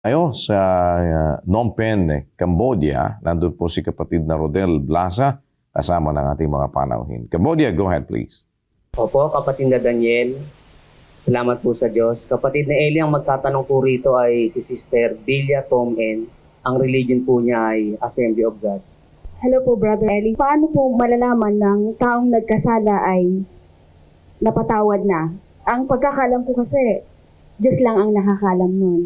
Tayo sa uh, Phnom Penh, Cambodia. Nandun po si kapatid na Rodel Blasa kasama ng ating mga panauhin. Cambodia, go ahead please. Opo, kapatid na Daniel. Salamat po sa Diyos. Kapatid na Eli, ang magtatanong po rito ay si Sister Delia Tom N. Ang religion po niya ay Assembly of God. Hello po, Brother Eli. Paano po malalaman ng taong nagkasala ay napatawad na? Ang pagkakalam ko kasi, Diyos lang ang nakakalam nun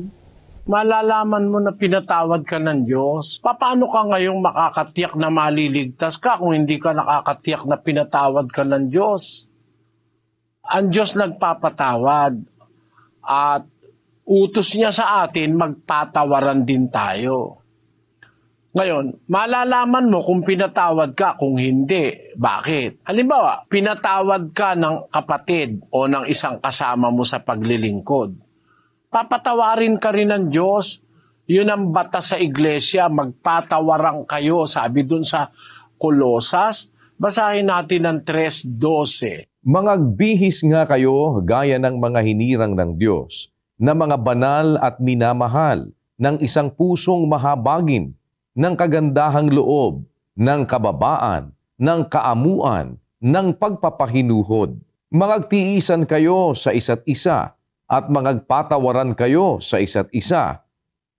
malalaman mo na pinatawad ka ng Diyos. Paano ka ngayong makakatiyak na maliligtas ka kung hindi ka nakakatiyak na pinatawad ka ng Diyos? Ang Diyos nagpapatawad at utos niya sa atin, magpatawaran din tayo. Ngayon, malalaman mo kung pinatawad ka, kung hindi. Bakit? Halimbawa, pinatawad ka ng kapatid o ng isang kasama mo sa paglilingkod. Papatawarin ka rin ng Diyos. Yun ang bata sa iglesia, magpatawaran kayo, sabi dun sa Kolosas. Basahin natin ang 3.12. Mangagbihis nga kayo gaya ng mga hinirang ng Diyos, na mga banal at minamahal, ng isang pusong mahabagin, ng kagandahang loob, ng kababaan, ng kaamuan, ng pagpapahinuhod. Magagtiisan kayo sa isa't isa at mangagpatawaran kayo sa isa't isa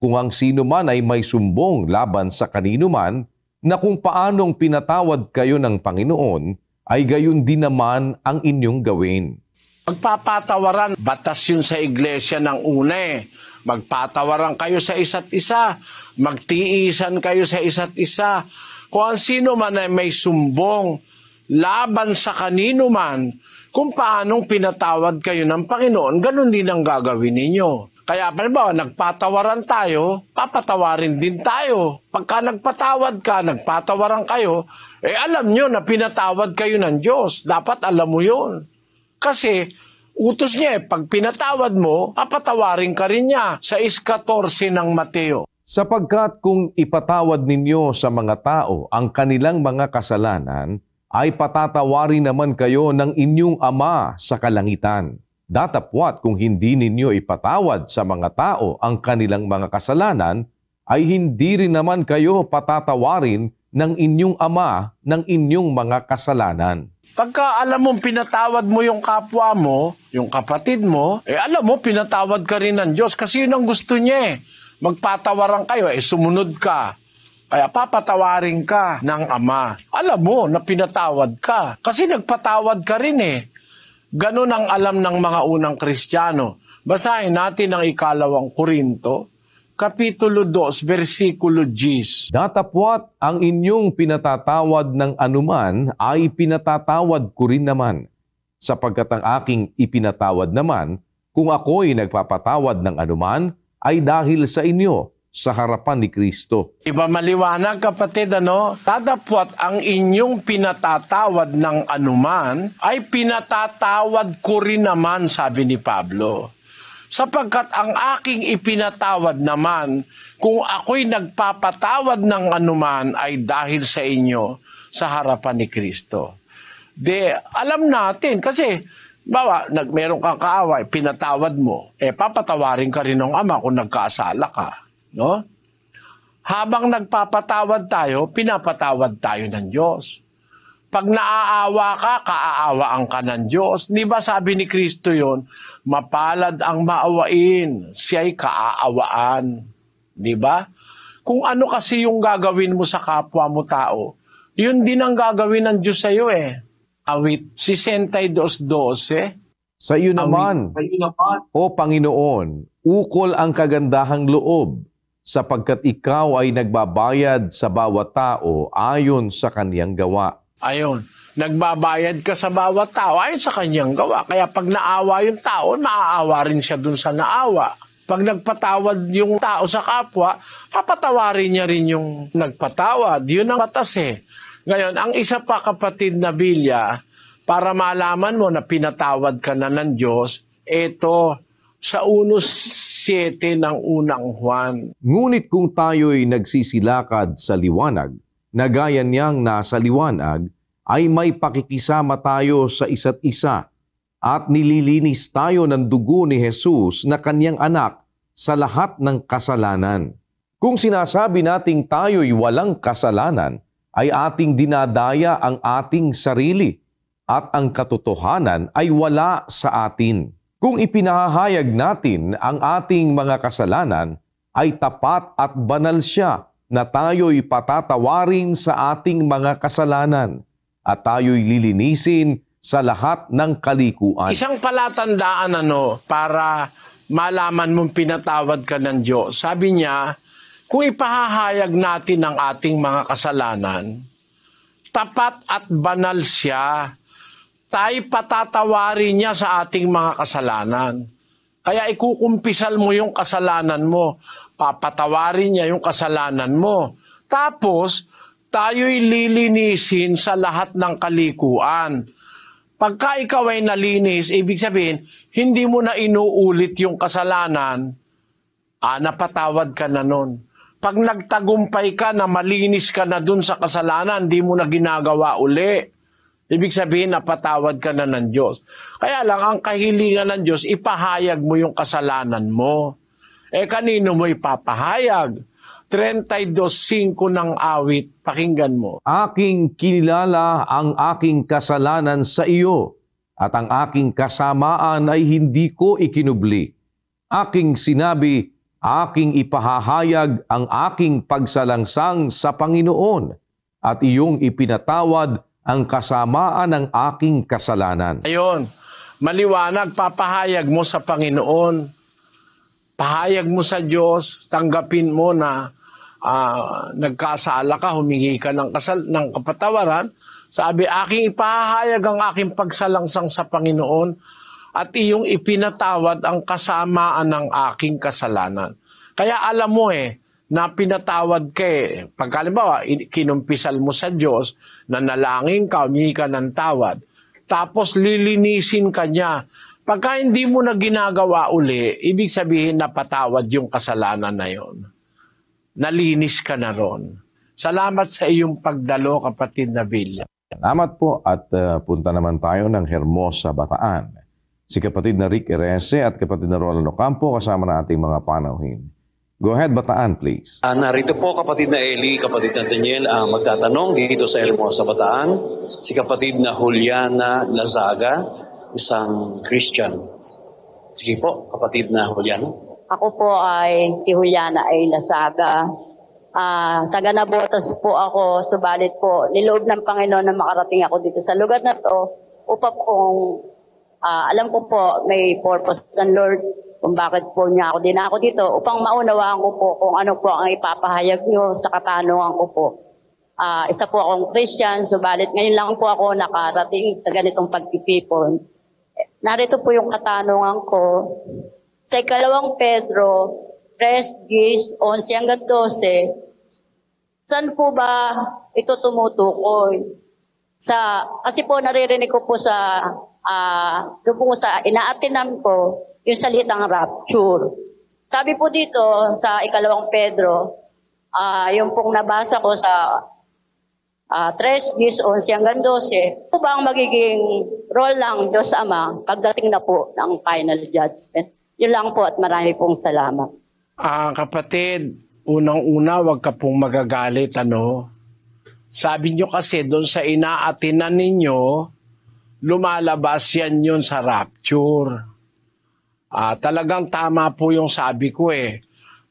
kung ang sino man ay may sumbong laban sa kanino man na kung paanong pinatawad kayo ng Panginoon ay gayon din naman ang inyong gawin. Magpapatawaran, batas yun sa iglesia ng una eh. Magpatawaran kayo sa isa't isa, magtiisan kayo sa isa't isa. Kung ang sino man ay may sumbong laban sa kanino man kung paanong pinatawad kayo ng Panginoon, ganun din ang gagawin ninyo. Kaya ba, nagpatawaran tayo, papatawarin din tayo. Pagka nagpatawad ka, nagpatawaran kayo, eh alam nyo na pinatawad kayo ng Diyos. Dapat alam mo yon. Kasi utos niya eh, pag pinatawad mo, papatawarin ka rin niya sa is 14 ng Mateo. Sapagkat kung ipatawad ninyo sa mga tao ang kanilang mga kasalanan, ay patatawarin naman kayo ng inyong Ama sa kalangitan. Datapwat kung hindi ninyo ipatawad sa mga tao ang kanilang mga kasalanan, ay hindi rin naman kayo patatawarin ng inyong ama ng inyong mga kasalanan. Pagka alam mong pinatawad mo yung kapwa mo, yung kapatid mo, eh alam mo, pinatawad ka rin ng Diyos kasi yun ang gusto niya eh. Magpatawaran kayo, eh sumunod ka. Kaya papatawarin ka ng ama. Alam mo na pinatawad ka. Kasi nagpatawad ka rin eh. Ganun ang alam ng mga unang Kristiyano. Basahin natin ang ikalawang Korinto, Kapitulo 2, versikulo 10. Datapwat ang inyong pinatatawad ng anuman ay pinatatawad ko rin naman, sapagkat ang aking ipinatawad naman, kung ako'y nagpapatawad ng anuman, ay dahil sa inyo, sa harapan ni Kristo. Iba maliwanag kapatid ano, tadapwat ang inyong pinatatawad ng anuman ay pinatatawad ko rin naman sabi ni Pablo. Sapagkat ang aking ipinatawad naman kung ako'y nagpapatawad ng anuman ay dahil sa inyo sa harapan ni Kristo. De, alam natin kasi Bawa, nag, meron kang kaaway, pinatawad mo, eh papatawarin ka rin ng ama kung nagkaasala ka No? Habang nagpapatawad tayo, pinapatawad tayo ng Diyos. Pag naaawa ka, kaaawaan ka ng Diyos. Di ba sabi ni Kristo yon mapalad ang maawain, siya'y kaaawaan. Di ba? Kung ano kasi yung gagawin mo sa kapwa mo tao, yun din ang gagawin ng Diyos sa'yo eh. Awit 62.12. Eh. Sa iyo naman, sa iyo naman, O Panginoon, ukol ang kagandahang loob sapagkat ikaw ay nagbabayad sa bawat tao ayon sa kaniyang gawa. Ayon, nagbabayad ka sa bawat tao ayon sa kaniyang gawa. Kaya pag naawa yung tao, maaawa rin siya dun sa naawa. Pag nagpatawad yung tao sa kapwa, papatawarin niya rin yung nagpatawad. Yun ang batas eh. Ngayon, ang isa pa kapatid na bilya, para malaman mo na pinatawad ka na ng Diyos, eto, sa 1.7 ng unang Juan. Ngunit kung tayo'y nagsisilakad sa liwanag, na gaya niyang nasa liwanag, ay may pakikisama tayo sa isa't isa at nililinis tayo ng dugo ni Jesus na kanyang anak sa lahat ng kasalanan. Kung sinasabi nating tayo'y walang kasalanan, ay ating dinadaya ang ating sarili at ang katotohanan ay wala sa atin. Kung ipinahahayag natin ang ating mga kasalanan, ay tapat at banal siya na tayo'y patatawarin sa ating mga kasalanan at tayo'y lilinisin sa lahat ng kalikuan. Isang palatandaan ano para malaman mong pinatawad ka ng Diyos. Sabi niya, kung ipahahayag natin ang ating mga kasalanan, tapat at banal siya tayo patatawarin niya sa ating mga kasalanan. Kaya ikukumpisal mo yung kasalanan mo. Papatawarin niya yung kasalanan mo. Tapos, tayo'y lilinisin sa lahat ng kalikuan. Pagka ikaw ay nalinis, ibig sabihin, hindi mo na inuulit yung kasalanan, ah, napatawad ka na nun. Pag nagtagumpay ka na malinis ka na dun sa kasalanan, hindi mo na ginagawa uli. Ibig sabihin, napatawad ka na ng Diyos. Kaya lang, ang kahilingan ng Diyos, ipahayag mo yung kasalanan mo. Eh, kanino mo ipapahayag? 32.5 ng awit, pakinggan mo. Aking kinilala ang aking kasalanan sa iyo, at ang aking kasamaan ay hindi ko ikinubli. Aking sinabi, aking ipahahayag ang aking pagsalangsang sa Panginoon, at iyong ipinatawad ang kasamaan ng aking kasalanan. Ayon, maliwanag, papahayag mo sa Panginoon. Pahayag mo sa Diyos, tanggapin mo na uh, nagkasala ka, humingi ka ng, kasal, ng kapatawaran. Sabi, aking ipahayag ang aking pagsalangsang sa Panginoon at iyong ipinatawad ang kasamaan ng aking kasalanan. Kaya alam mo eh, na pinatawad ka eh. Pagkalimbawa, kinumpisal mo sa Diyos na nalangin ka, humingi ka ng tawad, tapos lilinisin ka niya. Pagka hindi mo na ginagawa uli, ibig sabihin napatawad yung kasalanan na yon. Nalinis ka na ron. Salamat sa iyong pagdalo, kapatid na Bilya. Salamat po at uh, punta naman tayo ng Hermosa, Bataan. Si kapatid na Rick Erese at kapatid na Rolando Campo kasama na ating mga panauhin. Go ahead, Bataan, please. Uh, narito po kapatid na Eli, kapatid na Daniel, ang uh, magtatanong dito sa Elmosa, Bataan. Si kapatid na Juliana Lazaga, isang Christian. Sige po, kapatid na Juliana. Ako po ay si Juliana ay Lazaga. Uh, taga Nabotas po ako, subalit po niloob ng Panginoon na makarating ako dito sa lugar na to upang kung uh, alam ko po may purpose ng Lord kung bakit po niya ako ako dito upang maunawaan ko po kung ano po ang ipapahayag niyo sa katanungan ko po. Uh, isa po akong Christian, subalit ngayon lang po ako nakarating sa ganitong pagtitipon. Narito po yung katanungan ko. Sa ikalawang Pedro, 3, 10, 11 hanggang 12, saan po ba ito tumutukoy? Sa, kasi po naririnig ko po sa ah uh, doon sa inaatinan ko yung salitang rapture. Sabi po dito sa ikalawang Pedro, uh, yung pong nabasa ko sa uh, 3, 10, 11 hanggang 12, po ba ang magiging role ng Diyos Ama pagdating na po ng final judgment? Yun lang po at marami pong salamat. Ah, kapatid, unang-una wag ka pong magagalit ano. Sabi nyo kasi doon sa inaatinan ninyo, lumalabas yan yun sa rapture. Ah, talagang tama po yung sabi ko eh.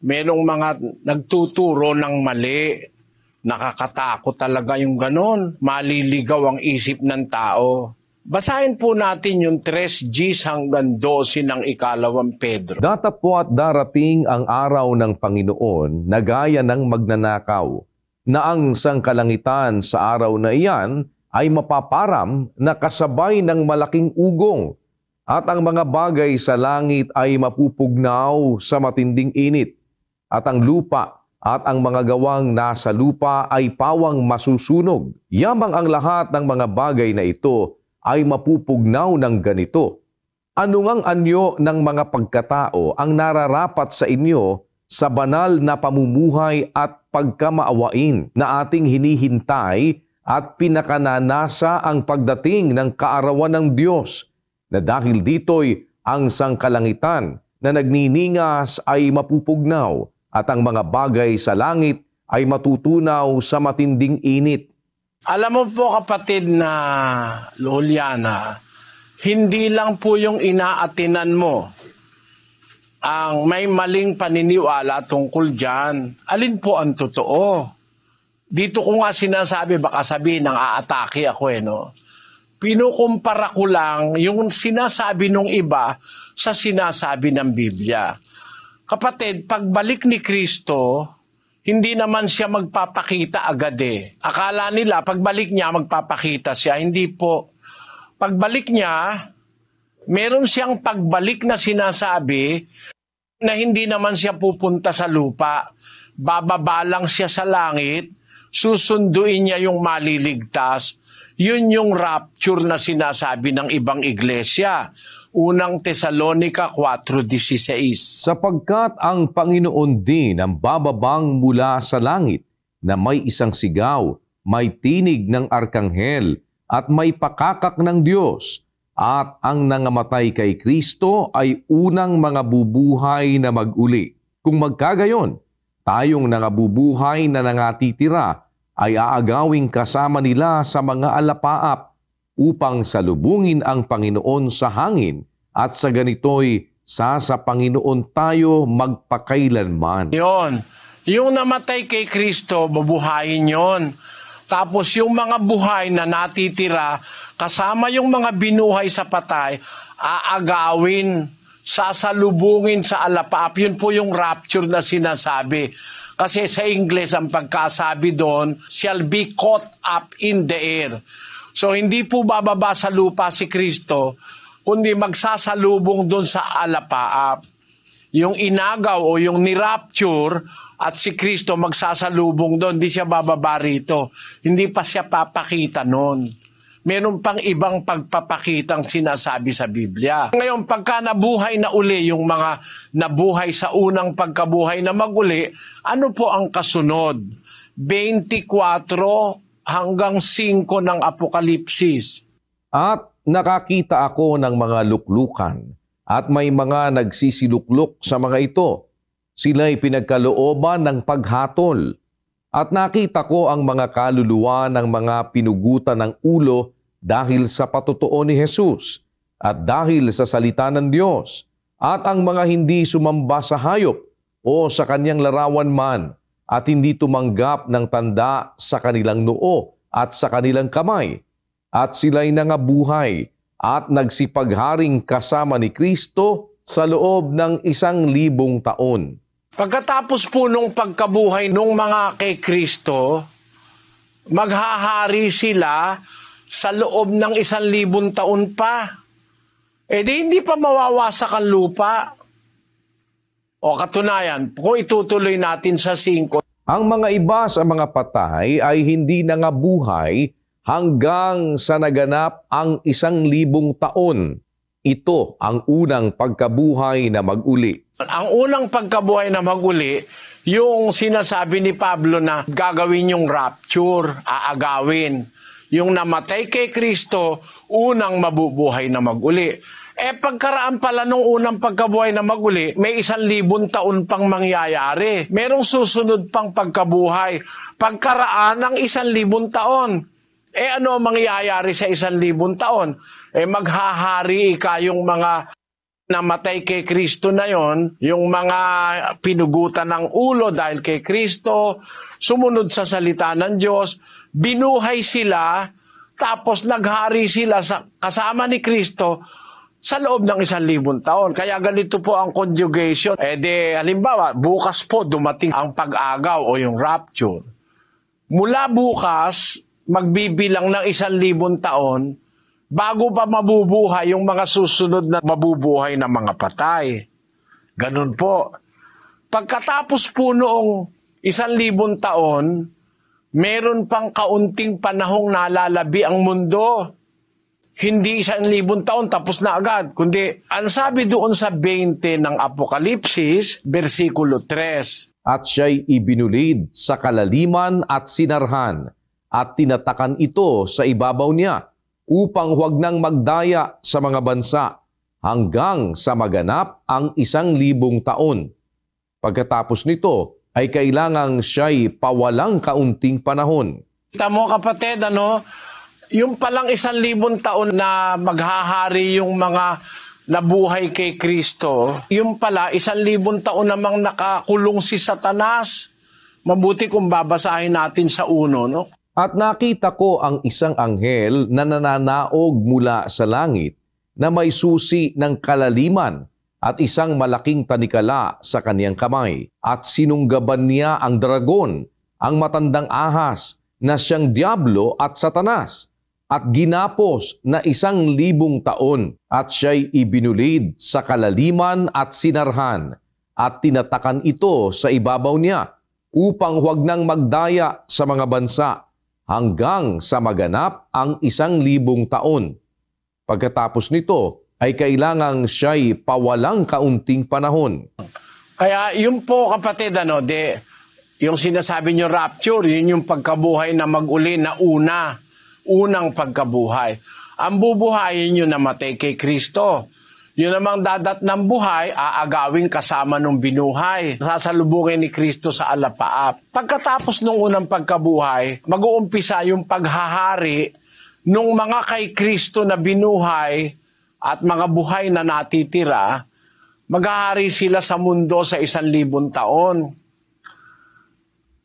Merong mga nagtuturo ng mali. Nakakatakot talaga yung ganon. Maliligaw ang isip ng tao. Basahin po natin yung 3 Gs hanggang 12 ng ikalawang Pedro. Datapo at darating ang araw ng Panginoon na gaya ng magnanakaw, na ang sangkalangitan sa araw na iyan ay mapaparam na kasabay ng malaking ugong at ang mga bagay sa langit ay mapupugnaw sa matinding init at ang lupa at ang mga gawang nasa lupa ay pawang masusunog. Yamang ang lahat ng mga bagay na ito ay mapupugnaw ng ganito. Ano ngang anyo ng mga pagkatao ang nararapat sa inyo sa banal na pamumuhay at pagkamaawain na ating hinihintay at pinakananasa ang pagdating ng kaarawan ng Diyos na dahil dito'y ang sangkalangitan na nagniningas ay mapupugnaw at ang mga bagay sa langit ay matutunaw sa matinding init. Alam mo po kapatid na Loliana, hindi lang po yung inaatinan mo ang may maling paniniwala tungkol dyan. Alin po ang totoo? Dito ko nga sinasabi, baka sabihin nang aatake ako eh, no? Pinukumpara ko lang yung sinasabi nung iba sa sinasabi ng Biblia. Kapatid, pagbalik ni Kristo, hindi naman siya magpapakita agad eh. Akala nila pagbalik niya magpapakita siya, hindi po. Pagbalik niya, meron siyang pagbalik na sinasabi na hindi naman siya pupunta sa lupa. Bababa lang siya sa langit susunduin niya yung maliligtas, yun yung rapture na sinasabi ng ibang iglesia. Unang Tesalonica 4.16 Sapagkat ang Panginoon din ang bababang mula sa langit na may isang sigaw, may tinig ng arkanghel, at may pakakak ng Diyos, at ang nangamatay kay Kristo ay unang mga bubuhay na maguli. Kung magkagayon, Tayong nangabubuhay na nangatitira ay aagawing kasama nila sa mga alapaap upang salubungin ang Panginoon sa hangin at sa ganito'y sa sa Panginoon tayo magpakailanman. Yon. Yung namatay kay Kristo, babuhayin yon. Tapos yung mga buhay na natitira, kasama yung mga binuhay sa patay, aagawin sasalubungin sa alapap. Yun po yung rapture na sinasabi. Kasi sa English, ang pagkasabi doon, shall be caught up in the air. So hindi po bababa sa lupa si Kristo, kundi magsasalubong doon sa alapaap. Yung inagaw o yung nirapture at si Kristo magsasalubong doon, hindi siya bababa rito. Hindi pa siya papakita noon meron pang ibang pagpapakitang sinasabi sa Biblia. Ngayon, pagka nabuhay na uli yung mga nabuhay sa unang pagkabuhay na maguli, ano po ang kasunod? 24 hanggang 5 ng Apokalipsis. At nakakita ako ng mga luklukan at may mga nagsisilukluk sa mga ito. Sila'y pinagkalooban ng paghatol at nakita ko ang mga kaluluwa ng mga pinugutan ng ulo dahil sa patutuo ni Jesus at dahil sa salita ng Diyos at ang mga hindi sumamba sa hayop o sa kanyang larawan man at hindi tumanggap ng tanda sa kanilang noo at sa kanilang kamay at sila'y nangabuhay at nagsipagharing kasama ni Kristo sa loob ng isang libong taon. Pagkatapos po nung pagkabuhay ng mga kay Kristo, maghahari sila sa loob ng isang libon taon pa. E di hindi pa mawawasak ang lupa. O katunayan, kung itutuloy natin sa singko. Ang mga iba sa mga patay ay hindi na nga buhay hanggang sa naganap ang isang libong taon. Ito ang unang pagkabuhay na maguli. Ang unang pagkabuhay na maguli, yung sinasabi ni Pablo na gagawin yung rapture, aagawin yung namatay kay Kristo, unang mabubuhay na maguli. Eh pagkaraan pala nung unang pagkabuhay na maguli, may isang libon taon pang mangyayari. Merong susunod pang pagkabuhay. Pagkaraan ng isang libon taon. Eh ano mangyayari sa isang libon taon? Eh maghahari kayong mga namatay kay Kristo na yon, yung mga pinugutan ng ulo dahil kay Kristo, sumunod sa salita ng Diyos, binuhay sila, tapos naghari sila sa, kasama ni Kristo sa loob ng isang libon taon. Kaya ganito po ang conjugation. E eh, de, halimbawa, bukas po dumating ang pag-agaw o yung rapture. Mula bukas, magbibilang ng isang libon taon bago pa mabubuhay yung mga susunod na mabubuhay na mga patay. Ganun po. Pagkatapos po noong isang libon taon, meron pang kaunting panahong nalalabi ang mundo. Hindi isang libon taon, tapos na agad. Kundi, ang sabi doon sa 20 ng Apokalipsis, versikulo 3. At siya'y ibinulid sa kalaliman at sinarhan, at tinatakan ito sa ibabaw niya, upang huwag nang magdaya sa mga bansa, hanggang sa maganap ang isang libong taon. Pagkatapos nito, ay kailangang siya'y pawalang kaunting panahon. Kita mo kapatid, ano, yung palang isang libon taon na maghahari yung mga nabuhay kay Kristo, yung pala isang libon taon namang nakakulong si Satanas. Mabuti kung babasahin natin sa uno, no? At nakita ko ang isang anghel na nananaog mula sa langit na may susi ng kalaliman at isang malaking tanikala sa kaniyang kamay. At sinunggaban niya ang dragon, ang matandang ahas, na siyang Diablo at Satanas, at ginapos na isang libong taon, at siya'y ibinulid sa kalaliman at sinarhan, at tinatakan ito sa ibabaw niya, upang huwag nang magdaya sa mga bansa, hanggang sa maganap ang isang libong taon. Pagkatapos nito, ay kailangang siya'y pawalang kaunting panahon. Kaya yun po kapatid, ano, de, yung sinasabi nyo rapture, yun yung pagkabuhay na mag-uli na una, unang pagkabuhay. Ang bubuhayin nyo na matay kay Kristo. Yun namang dadat ng buhay, aagawin kasama nung binuhay. Sasalubungin ni Kristo sa alapaap. Pagkatapos nung unang pagkabuhay, mag-uumpisa yung paghahari nung mga kay Kristo na binuhay at mga buhay na natitira, maghahari sila sa mundo sa isang libon taon.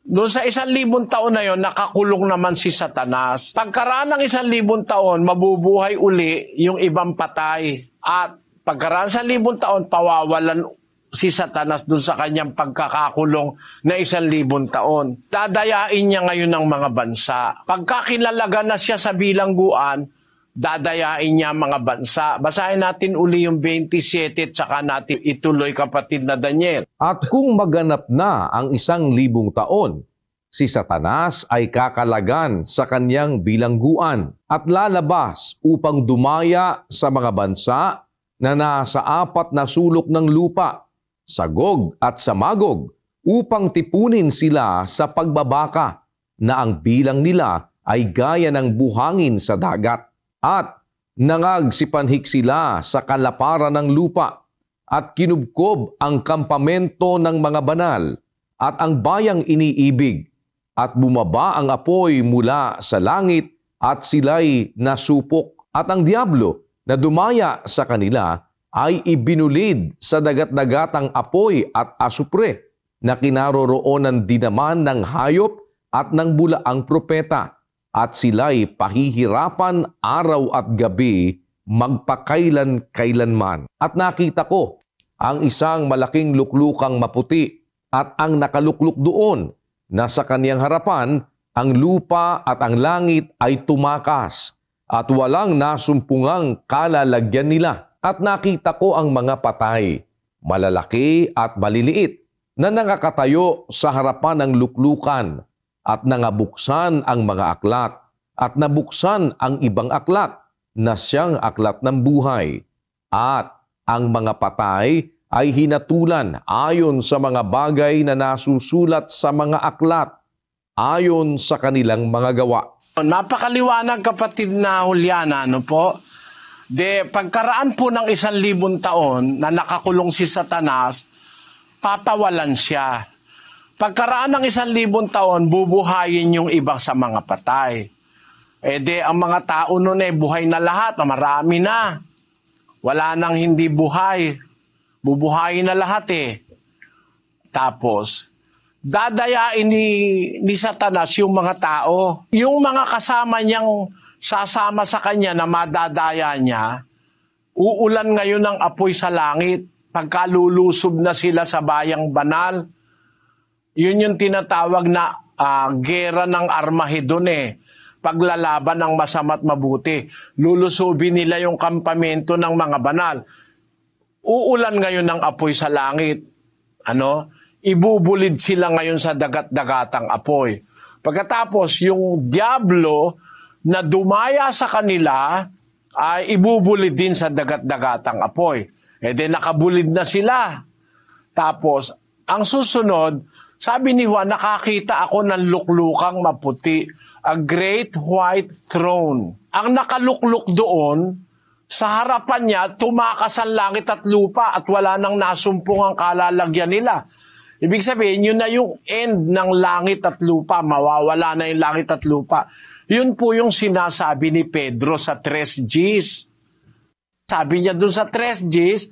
Doon sa isang libon taon na yon, nakakulong naman si Satanas. Pagkaraan ng isang libon taon, mabubuhay uli yung ibang patay. At pagkaraan sa libon taon, pawawalan si Satanas doon sa kanyang pagkakakulong na isang libon taon. Dadayain niya ngayon ng mga bansa. Pagkakilalaga na siya sa bilangguan, dadayain niya mga bansa. Basahin natin uli yung 27 at saka natin ituloy kapatid na Daniel. At kung maganap na ang isang libong taon, si Satanas ay kakalagan sa kanyang bilangguan at lalabas upang dumaya sa mga bansa na nasa apat na sulok ng lupa, sa Gog at sa Magog, upang tipunin sila sa pagbabaka na ang bilang nila ay gaya ng buhangin sa dagat at nangag si Panhik sila sa kalaparan ng lupa at kinubkob ang kampamento ng mga banal at ang bayang iniibig at bumaba ang apoy mula sa langit at sila'y nasupok at ang diablo na dumaya sa kanila ay ibinulid sa dagat-dagat ang apoy at asupre na kinaroroonan din naman ng hayop at ng bulaang propeta at sila'y pahihirapan araw at gabi magpakailan kailanman. At nakita ko ang isang malaking luklukang maputi at ang nakalukluk doon na sa kaniyang harapan ang lupa at ang langit ay tumakas at walang nasumpungang kalalagyan nila. At nakita ko ang mga patay, malalaki at maliliit, na nangakatayo sa harapan ng luklukan at nangabuksan ang mga aklat at nabuksan ang ibang aklat na siyang aklat ng buhay at ang mga patay ay hinatulan ayon sa mga bagay na nasusulat sa mga aklat ayon sa kanilang mga gawa. Napakaliwanag kapatid na Juliana, ano po? De, pagkaraan po ng isang libon taon na nakakulong si Satanas, papawalan siya. Pagkaraan ng isang libon taon, bubuhayin yung ibang sa mga patay. E eh de, ang mga tao noon eh, buhay na lahat, marami na. Wala nang hindi buhay. Bubuhayin na lahat eh. Tapos, dadayain ni, ni Satanas yung mga tao. Yung mga kasama niyang sasama sa kanya na madadaya niya, uulan ngayon ng apoy sa langit. Pagkalulusob na sila sa bayang banal, yun yung tinatawag na uh, gera ng Armagedon eh. Paglalaban ng masama't mabuti. Lulusubi nila yung kampamento ng mga banal. Uulan ngayon ng apoy sa langit. Ano? Ibubulid sila ngayon sa dagat-dagatang apoy. Pagkatapos, yung Diablo na dumaya sa kanila ay ibubulid din sa dagat-dagatang apoy. E de nakabulid na sila. Tapos, ang susunod, sabi ni Juan, nakakita ako ng luklukang maputi, a great white throne. Ang nakalukluk doon, sa harapan niya, tumakas ang langit at lupa at wala nang nasumpong ang kalalagyan nila. Ibig sabihin, yun na yung end ng langit at lupa. Mawawala na yung langit at lupa. Yun po yung sinasabi ni Pedro sa 3 Gs. Sabi niya dun sa 3 Gs,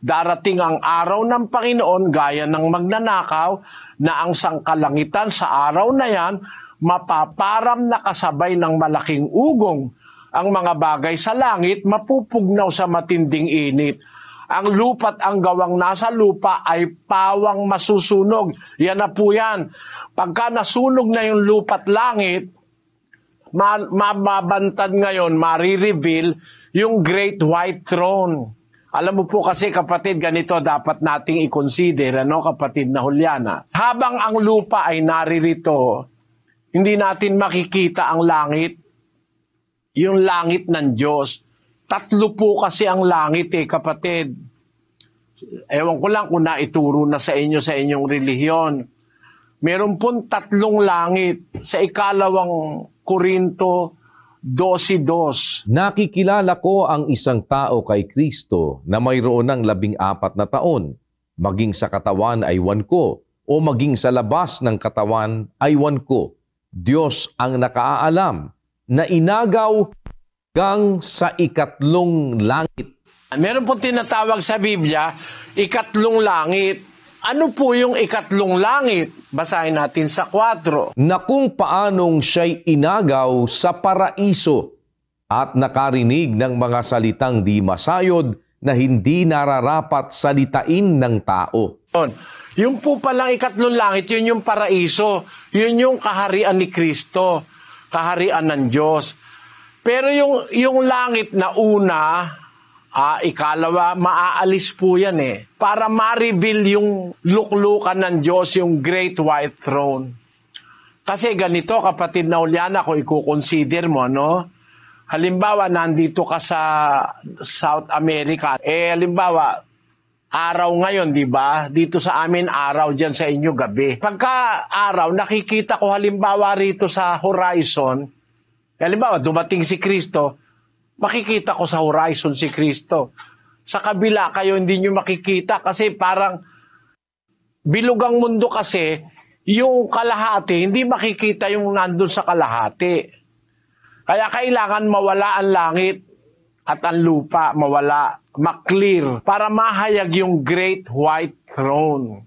darating ang araw ng Panginoon gaya ng magnanakaw na ang sangkalangitan sa araw na yan mapaparam na kasabay ng malaking ugong. Ang mga bagay sa langit mapupugnaw sa matinding init. Ang lupa't ang gawang nasa lupa ay pawang masusunog. Yan na po yan. Pagka nasunog na yung lupa't langit, mababantad ngayon, marireveal yung Great White Throne alam mo po kasi kapatid, ganito dapat nating i-consider, ano, kapatid na Huliana. Habang ang lupa ay naririto, hindi natin makikita ang langit, yung langit ng Diyos. Tatlo po kasi ang langit eh, kapatid. Ewan ko lang kung naituro na sa inyo sa inyong relihiyon. Meron pong tatlong langit. Sa ikalawang Korinto, dosidos. Nakikilala ko ang isang tao kay Kristo na mayroon ng labing apat na taon, maging sa katawan ay wan ko, o maging sa labas ng katawan ay wan ko. Diyos ang nakaalam na inagaw gang sa ikatlong langit. Meron pong tinatawag sa Biblia, ikatlong langit. Ano po yung ikatlong langit? Basahin natin sa 4. Na kung paanong siya'y inagaw sa paraiso at nakarinig ng mga salitang di masayod na hindi nararapat salitain ng tao. Yung po palang ikatlong langit, yun yung paraiso. Yun yung kaharian ni Kristo. Kaharian ng Diyos. Pero yung, yung langit na una, Ah, ikalawa, maaalis po yan eh. Para ma-reveal yung luklukan ng Diyos, yung Great White Throne. Kasi ganito, kapatid na Uliana, kung i-consider mo, no? Halimbawa, nandito ka sa South America. Eh, halimbawa, araw ngayon, di ba? Dito sa amin, araw dyan sa inyo, gabi. Pagka araw, nakikita ko halimbawa rito sa horizon, halimbawa, dumating si Kristo, makikita ko sa horizon si Kristo. Sa kabila kayo hindi nyo makikita kasi parang bilugang mundo kasi yung kalahati, hindi makikita yung nandun sa kalahati. Kaya kailangan mawala ang langit at ang lupa, mawala, maklir, para mahayag yung great white throne.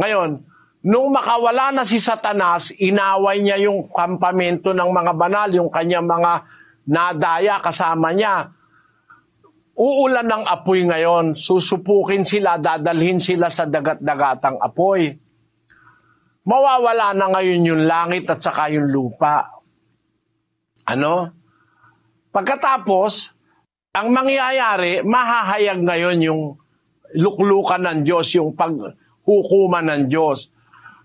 Ngayon, nung makawala na si Satanas, inaway niya yung kampamento ng mga banal, yung kanyang mga nadaya kasama niya. Uulan ng apoy ngayon, susupukin sila, dadalhin sila sa dagat-dagatang apoy. Mawawala na ngayon yung langit at saka yung lupa. Ano? Pagkatapos, ang mangyayari, mahahayag ngayon yung luklukan ng Diyos, yung paghukuman ng Diyos.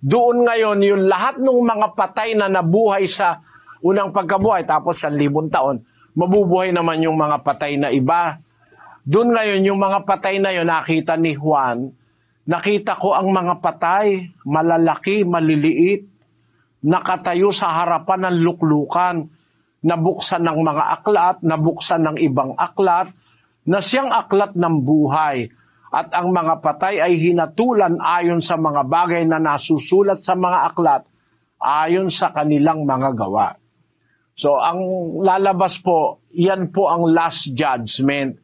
Doon ngayon, yung lahat ng mga patay na nabuhay sa unang pagkabuhay tapos sa 1,000 taon, mabubuhay naman yung mga patay na iba. Doon ngayon, yung mga patay na yun, nakita ni Juan, nakita ko ang mga patay, malalaki, maliliit, nakatayo sa harapan ng luklukan, nabuksan ng mga aklat, nabuksan ng ibang aklat, na siyang aklat ng buhay at ang mga patay ay hinatulan ayon sa mga bagay na nasusulat sa mga aklat ayon sa kanilang mga gawa. So ang lalabas po, yan po ang last judgment.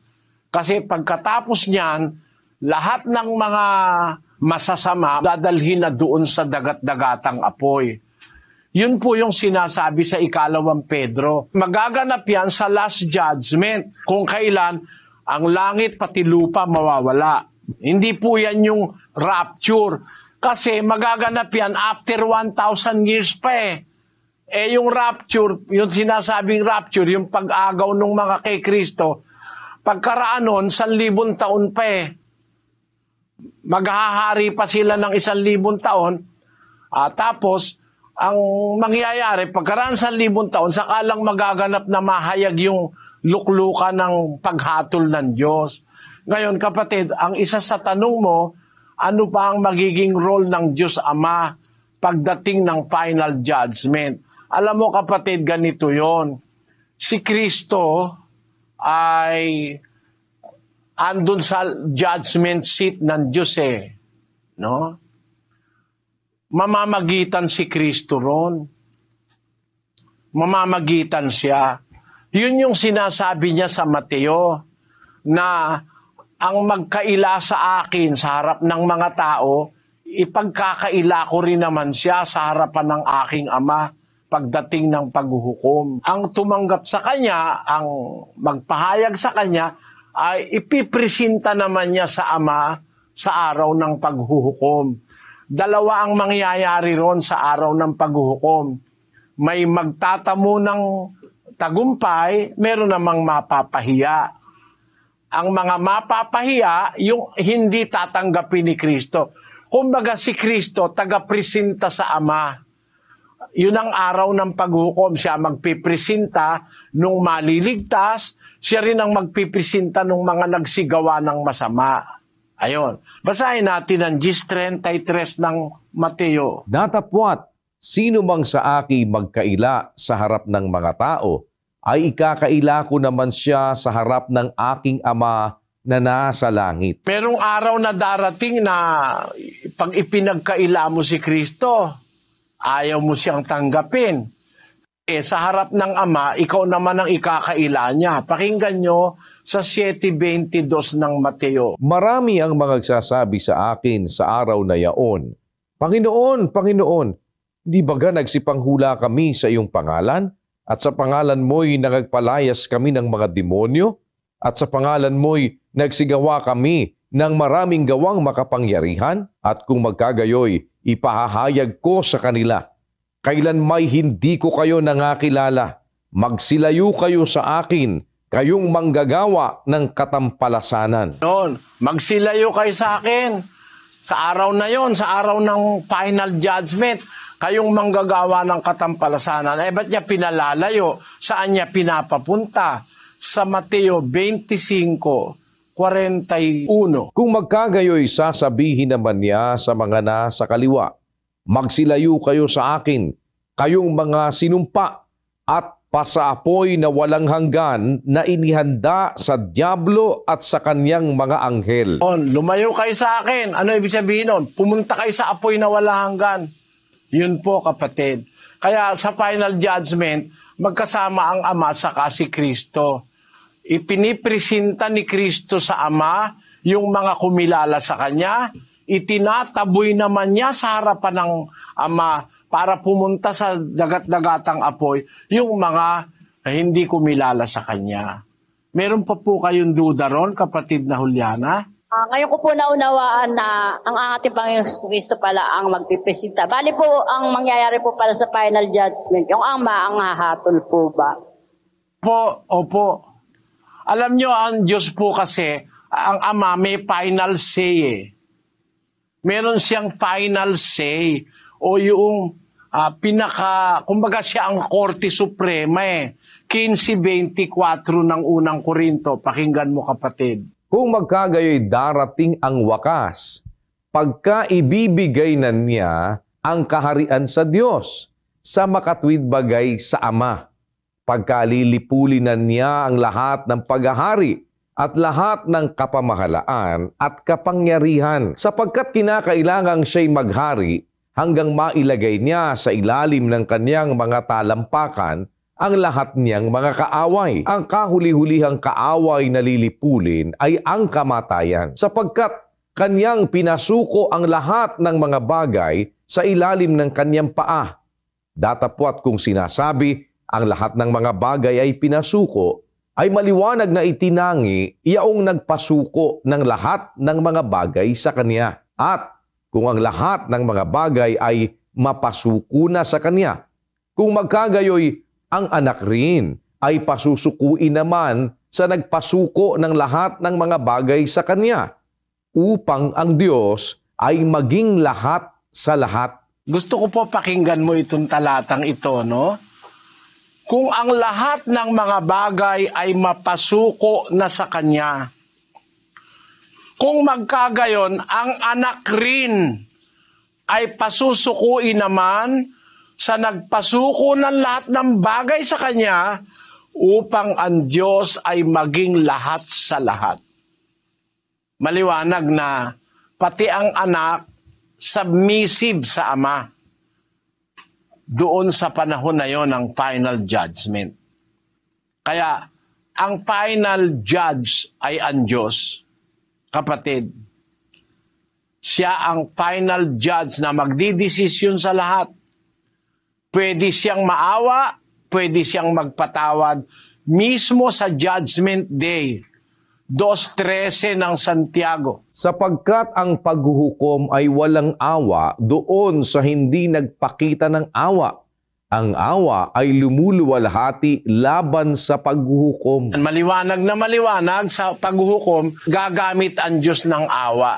Kasi pagkatapos niyan, lahat ng mga masasama dadalhin na doon sa dagat-dagatang apoy. Yun po yung sinasabi sa ikalawang Pedro. Magaganap yan sa last judgment kung kailan ang langit pati lupa mawawala. Hindi po yan yung rapture kasi magaganap yan after 1,000 years pa eh. Eh yung rapture, yung sinasabing rapture, yung pag-agaw ng mga kay Kristo, pagkaraan nun, isang libon taon pa eh. Maghahari pa sila ng isang libon taon. Ah, tapos, ang mangyayari, pagkaraan sa libon taon, sakalang magaganap na mahayag yung lukluka ng paghatol ng Diyos. Ngayon, kapatid, ang isa sa tanong mo, ano pa ang magiging role ng Diyos Ama pagdating ng final judgment? Alam mo kapatid, ganito yon. Si Kristo ay andun sa judgment seat ng Diyos eh. No? Mamamagitan si Kristo ron. Mamamagitan siya. Yun yung sinasabi niya sa Mateo na ang magkaila sa akin sa harap ng mga tao, ipagkakaila ko rin naman siya sa harapan ng aking ama pagdating ng paghuhukom. Ang tumanggap sa kanya, ang magpahayag sa kanya, ay ipipresenta naman niya sa ama sa araw ng paghuhukom. Dalawa ang mangyayari ron sa araw ng paghuhukom. May magtatamo ng tagumpay, meron namang mapapahiya. Ang mga mapapahiya, yung hindi tatanggapin ni Kristo. Kumbaga si Kristo, taga-presenta sa Ama yun ang araw ng paghukom. Siya magpipresenta nung maliligtas, siya rin ang magpipresenta nung mga nagsigawa ng masama. Ayon. Basahin natin ang Gis 33 ng Mateo. Natapwat, sino mang sa aki magkaila sa harap ng mga tao, ay ikakaila ko naman siya sa harap ng aking ama na nasa langit. Merong araw na darating na pag ipinagkaila mo si Kristo, Ayaw mo siyang tanggapin. Eh, sa harap ng ama, ikaw naman ang ikakaila niya. Pakinggan nyo sa 7.22 ng Mateo. Marami ang mga nagsasabi sa akin sa araw na yaon, Panginoon, Panginoon, di baga nagsipanghula kami sa iyong pangalan? At sa pangalan mo'y nagagpalayas kami ng mga demonyo? At sa pangalan mo'y nagsigawa kami ng maraming gawang makapangyarihan at kung magkagayoy, ipahahayag ko sa kanila. Kailan may hindi ko kayo nangakilala, magsilayo kayo sa akin, kayong manggagawa ng katampalasanan. Noon, magsilayo kayo sa akin. Sa araw na yon, sa araw ng final judgment, kayong manggagawa ng katampalasanan. Eh, ba't niya pinalalayo? Saan niya pinapapunta? Sa Mateo 25, 41. Kung magkagayoy sasabihin naman niya sa mga nasa kaliwa, Magsilayo kayo sa akin, kayong mga sinumpa at pasaapoy na walang hanggan na inihanda sa Diablo at sa kanyang mga anghel. On, lumayo kayo sa akin. Ano ibig sabihin nun? Pumunta kayo sa apoy na walang hanggan. Yun po kapatid. Kaya sa final judgment, magkasama ang Ama sa si Kristo. Ipinipresenta ni Kristo sa Ama yung mga kumilala sa Kanya, itinataboy naman niya sa harapan ng Ama para pumunta sa dagat-dagatang apoy yung mga hindi kumilala sa Kanya. Meron pa po kayong duda ron, kapatid na Juliana? Uh, ngayon ko po naunawaan na ang ating Panginoon Kristo pala ang magpipresenta. Bali po, ang mangyayari po pala sa final judgment, yung ama ang hahatol po ba? Po, opo. Alam nyo, ang Diyos po kasi, ang Ama may final say eh. Meron siyang final say o yung uh, pinaka, kumbaga siya ang Korte Suprema eh. 15.24 ng unang Korinto, pakinggan mo kapatid. Kung magkagayoy darating ang wakas, pagka ibibigay na niya ang kaharian sa Diyos sa makatwid bagay sa Ama pagkalilipulinan niya ang lahat ng paghahari at lahat ng kapamahalaan at kapangyarihan sapagkat kinakailangang siya'y maghari hanggang mailagay niya sa ilalim ng kanyang mga talampakan ang lahat niyang mga kaaway. Ang kahuli-hulihang kaaway na lilipulin ay ang kamatayan sapagkat kanyang pinasuko ang lahat ng mga bagay sa ilalim ng kanyang paa. Datapwat kung sinasabi ang lahat ng mga bagay ay pinasuko, ay maliwanag na itinangi iyaong nagpasuko ng lahat ng mga bagay sa Kanya. At kung ang lahat ng mga bagay ay mapasuko na sa Kanya, kung magkagayoy ang anak rin ay pasusukuin naman sa nagpasuko ng lahat ng mga bagay sa Kanya upang ang Diyos ay maging lahat sa lahat. Gusto ko po pakinggan mo itong talatang ito, no? kung ang lahat ng mga bagay ay mapasuko na sa Kanya. Kung magkagayon, ang anak rin ay pasusukuin naman sa nagpasuko ng lahat ng bagay sa Kanya upang ang Diyos ay maging lahat sa lahat. Maliwanag na pati ang anak submissive sa Ama doon sa panahon na yon ang final judgment. Kaya ang final judge ay ang Diyos. Kapatid, siya ang final judge na magdidesisyon sa lahat. Pwede siyang maawa, pwede siyang magpatawad mismo sa judgment day 2.13 ng Santiago. Sapagkat ang paghuhukom ay walang awa doon sa hindi nagpakita ng awa. Ang awa ay lumuluwalhati laban sa paghuhukom. Maliwanag na maliwanag sa paghuhukom, gagamit ang Diyos ng awa.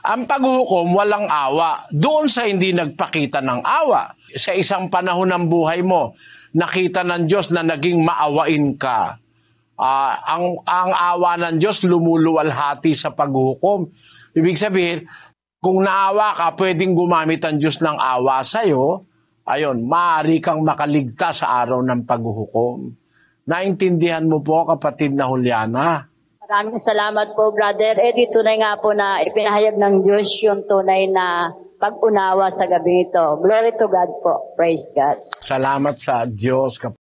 Ang paghuhukom walang awa doon sa hindi nagpakita ng awa. Sa isang panahon ng buhay mo, nakita ng Diyos na naging maawain ka uh, ang, ang awa ng Diyos lumuluwalhati sa paghukom. Ibig sabihin, kung naawa ka, pwedeng gumamit ang Diyos ng awa sa iyo. ayon, maaari kang makaligtas sa araw ng paghuhukom. Naintindihan mo po, kapatid na Juliana? Maraming salamat po, brother. Eh, di tunay nga po na ipinahayag ng Diyos yung tunay na pag-unawa sa gabi ito. Glory to God po. Praise God. Salamat sa Diyos, kapatid.